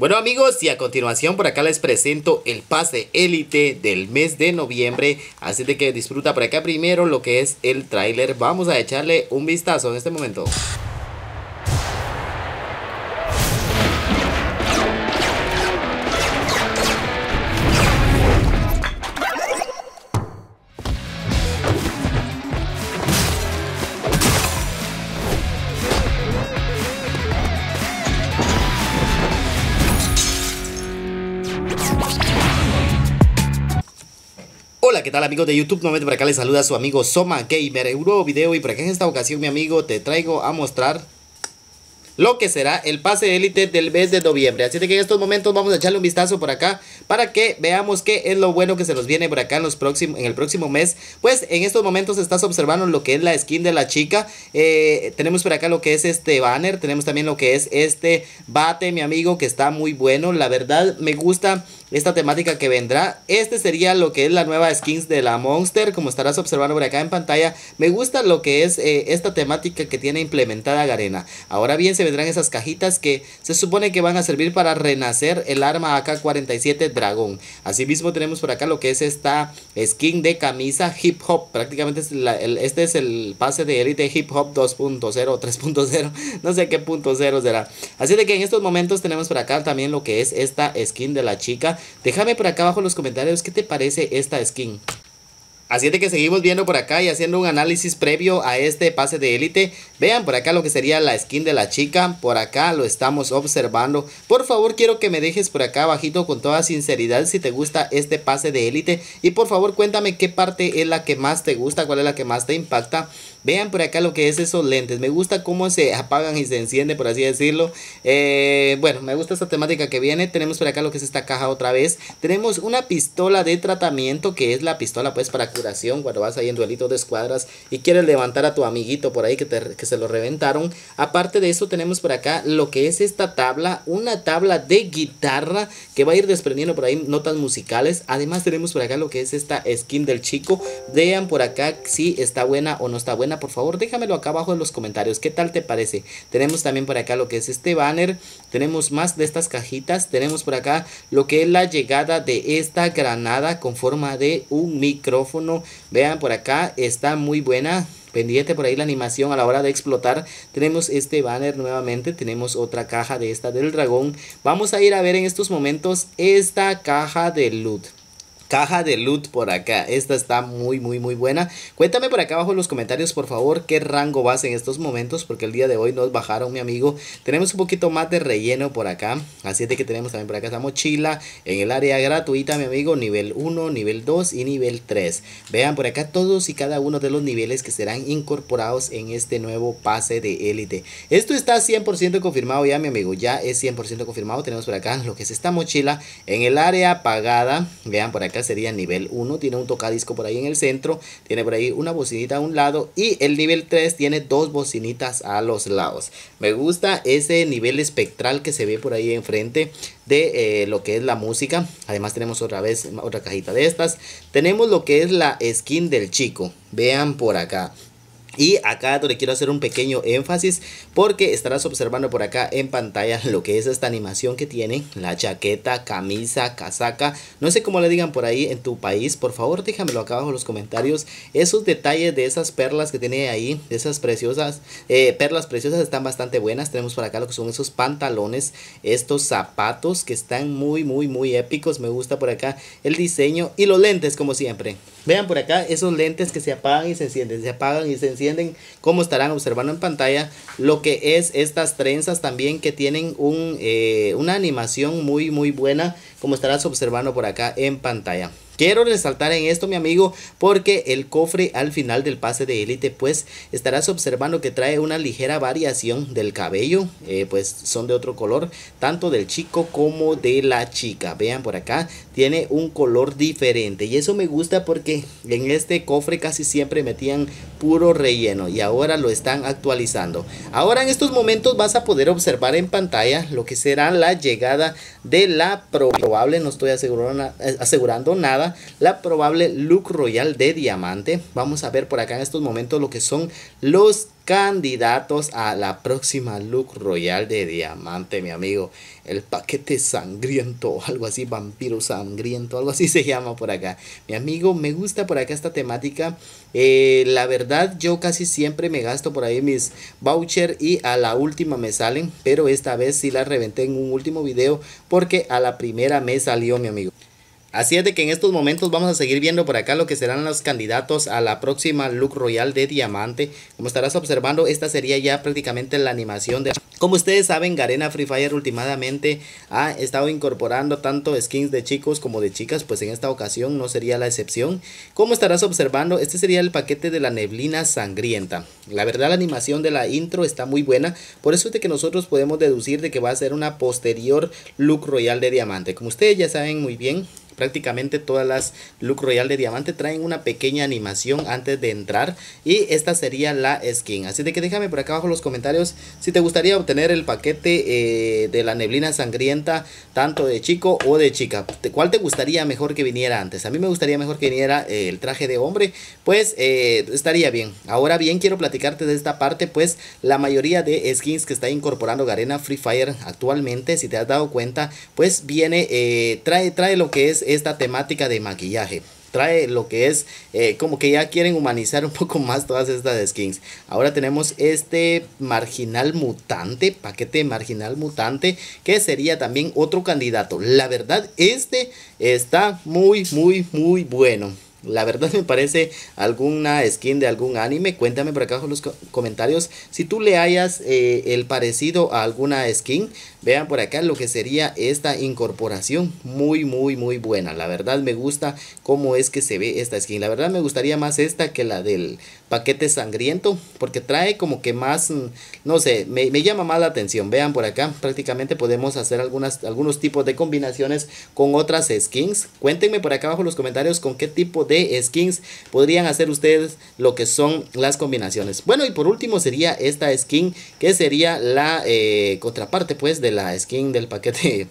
Bueno amigos, y a continuación por acá les presento el pase élite del mes de noviembre. Así de que disfruta por acá primero lo que es el tráiler. Vamos a echarle un vistazo en este momento. ¿qué tal amigos de YouTube? Nuevamente por acá les saluda su amigo Soma Gamer un nuevo video y por acá en esta ocasión mi amigo te traigo a mostrar lo que será el pase élite del mes de noviembre. Así que en estos momentos vamos a echarle un vistazo por acá para que veamos qué es lo bueno que se nos viene por acá en, los próximos, en el próximo mes. Pues en estos momentos estás observando lo que es la skin de la chica. Eh, tenemos por acá lo que es este banner, tenemos también lo que es este bate, mi amigo, que está muy bueno. La verdad me gusta esta temática que vendrá. Este sería lo que es la nueva skins de la Monster, como estarás observando por acá en pantalla. Me gusta lo que es eh, esta temática que tiene implementada Garena. Ahora bien, se vendrán esas cajitas que se supone que van a servir para renacer el arma AK-47 Dragón. Asimismo tenemos por acá lo que es esta skin de camisa hip hop. Prácticamente este es el pase de Elite Hip Hop 2.0 3.0. No sé qué punto cero será. Así de que en estos momentos tenemos por acá también lo que es esta skin de la chica Déjame por acá abajo en los comentarios qué te parece esta skin. Así de que seguimos viendo por acá y haciendo un análisis previo a este pase de élite. Vean por acá lo que sería la skin de la chica. Por acá lo estamos observando. Por favor quiero que me dejes por acá abajito con toda sinceridad si te gusta este pase de élite. Y por favor cuéntame qué parte es la que más te gusta, cuál es la que más te impacta. Vean por acá lo que es esos lentes. Me gusta cómo se apagan y se enciende por así decirlo. Eh, bueno, me gusta esta temática que viene. Tenemos por acá lo que es esta caja otra vez. Tenemos una pistola de tratamiento que es la pistola pues para curación cuando vas ahí en duelito de escuadras y quieres levantar a tu amiguito por ahí que se lo reventaron. Aparte de eso tenemos por acá lo que es esta tabla. Una tabla de guitarra que va a ir desprendiendo por ahí notas musicales. Además tenemos por acá lo que es esta skin del chico. Vean por acá si está buena o no está buena por favor déjamelo acá abajo en los comentarios. ¿Qué tal te parece? Tenemos también por acá lo que es este banner. Tenemos más de estas cajitas. Tenemos por acá lo que es la llegada de esta granada con forma de un micrófono. Vean por acá, está muy buena pendiente por ahí la animación a la hora de explotar tenemos este banner nuevamente tenemos otra caja de esta del dragón vamos a ir a ver en estos momentos esta caja de loot caja de loot por acá. Esta está muy, muy, muy buena. Cuéntame por acá abajo en los comentarios, por favor, qué rango vas en estos momentos. Porque el día de hoy nos bajaron, mi amigo. Tenemos un poquito más de relleno por acá. Así es de que tenemos también por acá esta mochila en el área gratuita, mi amigo. Nivel 1, nivel 2 y nivel 3. Vean por acá todos y cada uno de los niveles que serán incorporados en este nuevo pase de élite. Esto está 100% confirmado ya, mi amigo. Ya es 100% confirmado. Tenemos por acá lo que es esta mochila en el área apagada, Vean por acá sería nivel 1, tiene un tocadisco por ahí en el centro, tiene por ahí una bocinita a un lado y el nivel 3 tiene dos bocinitas a los lados. Me gusta ese nivel espectral que se ve por ahí enfrente de eh, lo que es la música. Además tenemos otra vez otra cajita de estas. Tenemos lo que es la skin del chico. Vean por acá. Y acá le quiero hacer un pequeño énfasis porque estarás observando por acá en pantalla lo que es esta animación que tiene la chaqueta, camisa, casaca. No sé cómo le digan por ahí en tu país. Por favor, déjamelo acá abajo en los comentarios. Esos detalles de esas perlas que tiene ahí, de esas preciosas eh, perlas preciosas están bastante buenas. Tenemos por acá lo que son esos pantalones, estos zapatos que están muy, muy, muy épicos. Me gusta por acá el diseño y los lentes como siempre. Vean por acá esos lentes que se apagan y se encienden, se apagan y se encienden, como estarán observando en pantalla, lo que es estas trenzas también que tienen un, eh, una animación muy muy buena, como estarás observando por acá en pantalla. Quiero resaltar en esto, mi amigo, porque el cofre al final del pase de élite, pues estarás observando que trae una ligera variación del cabello, eh, pues son de otro color, tanto del chico como de la chica. Vean por acá, tiene un color diferente y eso me gusta porque en este cofre casi siempre metían puro relleno y ahora lo están actualizando. Ahora en estos momentos vas a poder observar en pantalla lo que será la llegada de la probable, no estoy asegurando, eh, asegurando nada la probable look royal de diamante. Vamos a ver por acá en estos momentos lo que son los candidatos a la próxima look royal de diamante, mi amigo. El paquete sangriento, algo así, vampiro sangriento, algo así se llama por acá. Mi amigo, me gusta por acá esta temática. Eh, la verdad, yo casi siempre me gasto por ahí mis voucher y a la última me salen. Pero esta vez sí la reventé en un último video porque a la primera me salió, mi amigo. Así es de que en estos momentos vamos a seguir viendo por acá lo que serán los candidatos a la próxima look royal de diamante. Como estarás observando, esta sería ya prácticamente la animación de... Como ustedes saben, Garena Free Fire últimamente ha estado incorporando tanto skins de chicos como de chicas, pues en esta ocasión no sería la excepción. Como estarás observando, este sería el paquete de la neblina sangrienta. La verdad la animación de la intro está muy buena, por eso es de que nosotros podemos deducir de que va a ser una posterior look royal de diamante. Como ustedes ya saben muy bien, prácticamente todas las Look Royal de Diamante traen una pequeña animación antes de entrar y esta sería la skin. Así de que déjame por acá abajo los comentarios si te gustaría obtener el paquete eh, de la neblina sangrienta tanto de chico o de chica. ¿Cuál te gustaría mejor que viniera antes? A mí me gustaría mejor que viniera eh, el traje de hombre, pues eh, estaría bien. Ahora bien, quiero platicarte de esta parte, pues la mayoría de skins que está incorporando Garena Free Fire actualmente, si te has dado cuenta, pues viene, trae, trae lo que es esta temática de maquillaje. Trae lo que es eh, como que ya quieren humanizar un poco más todas estas skins. Ahora tenemos este marginal mutante, paquete marginal mutante, que sería también otro candidato. La verdad, este está muy, muy, muy bueno. La verdad me parece alguna skin de algún anime. Cuéntame por acá en los comentarios si tú le hayas eh, el parecido a alguna skin. Vean por acá lo que sería esta incorporación. Muy, muy, muy buena. La verdad me gusta cómo es que se ve esta skin. La verdad me gustaría más esta que la del paquete sangriento. Porque trae como que más, mm, no sé, me, llama más la atención. Vean por acá, prácticamente podemos hacer algunas, algunos tipos de combinaciones con otras skins. Cuéntenme por acá abajo en los comentarios con qué tipo de de skins podrían hacer ustedes lo que son las combinaciones. Bueno, y por último sería esta skin que sería la eh, contraparte pues de la skin del paquete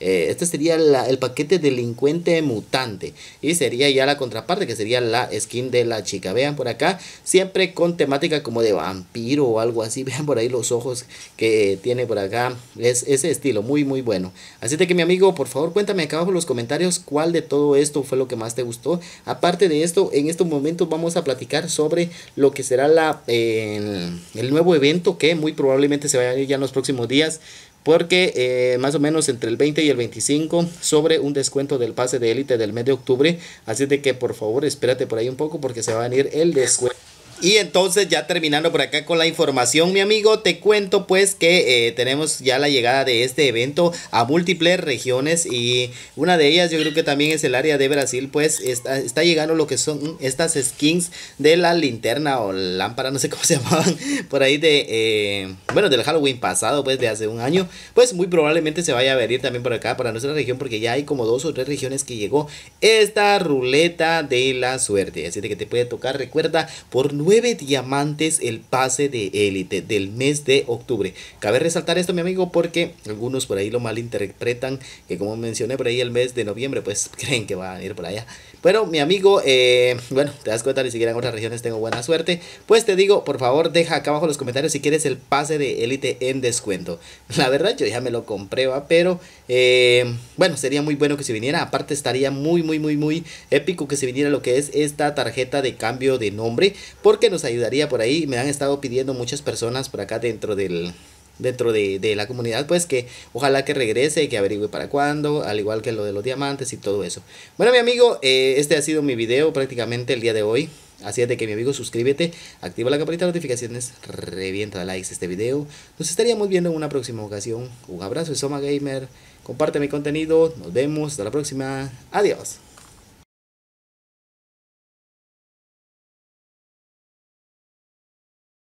eh, este sería el paquete delincuente mutante. Y sería ya la contraparte, que sería la skin de la chica. Vean por acá, siempre con temática como de vampiro o algo así. Vean por ahí los ojos que tiene por acá. Es ese estilo, muy, muy bueno. Así que mi amigo, por favor, cuéntame acá abajo en los comentarios cuál de todo esto fue lo que más te gustó. Aparte de esto, en estos momentos vamos a platicar sobre lo que será la, eh, el, el nuevo evento que muy probablemente se vaya a ir ya en los próximos días porque eh, más o menos entre el 20 y el 25 sobre un descuento del pase de élite del mes de octubre. Así de que por favor espérate por ahí un poco porque se va a venir el descuento. Y entonces ya terminando por acá con la información, mi amigo, te cuento pues que eh, tenemos ya la llegada de este evento a múltiples regiones y una de ellas yo creo que también es el área de Brasil, pues está, está llegando lo que son estas skins de la linterna o lámpara, no sé cómo se llamaban, por ahí de, eh, bueno, del Halloween pasado, pues de hace un año, pues muy probablemente se vaya a venir también por acá, para nuestra región, porque ya hay como dos o tres regiones que llegó esta ruleta de la suerte, así que te puede tocar, recuerda, por nuevo. 9 diamantes el pase de élite del mes de octubre. Cabe resaltar esto, mi amigo, porque algunos por ahí lo malinterpretan, que como mencioné por ahí el mes de noviembre, pues creen que va a ir por allá. Pero mi amigo, eh, bueno, te das cuenta, ni siquiera en otras regiones tengo buena suerte. Pues te digo, por favor, deja acá abajo en los comentarios si quieres el pase de élite en descuento. La verdad, yo ya me lo compré, pero eh, bueno, sería muy bueno que se viniera. Aparte, estaría muy, muy, muy, muy épico que se viniera lo que es esta tarjeta de cambio de nombre. Porque que nos ayudaría por ahí. Me han estado pidiendo muchas personas por acá dentro del dentro de, la comunidad pues que ojalá que regrese y que averigüe para cuándo al igual que lo de los diamantes y todo eso bueno mi amigo eh, este ha sido mi video prácticamente el día de hoy Así es de que mi amigo suscríbete, activa la campanita de notificaciones, revienta likes este video. Nos estaríamos viendo en una próxima ocasión. Un abrazo, Soma Gamer. Comparte mi contenido. Nos vemos. Hasta la próxima. Adiós.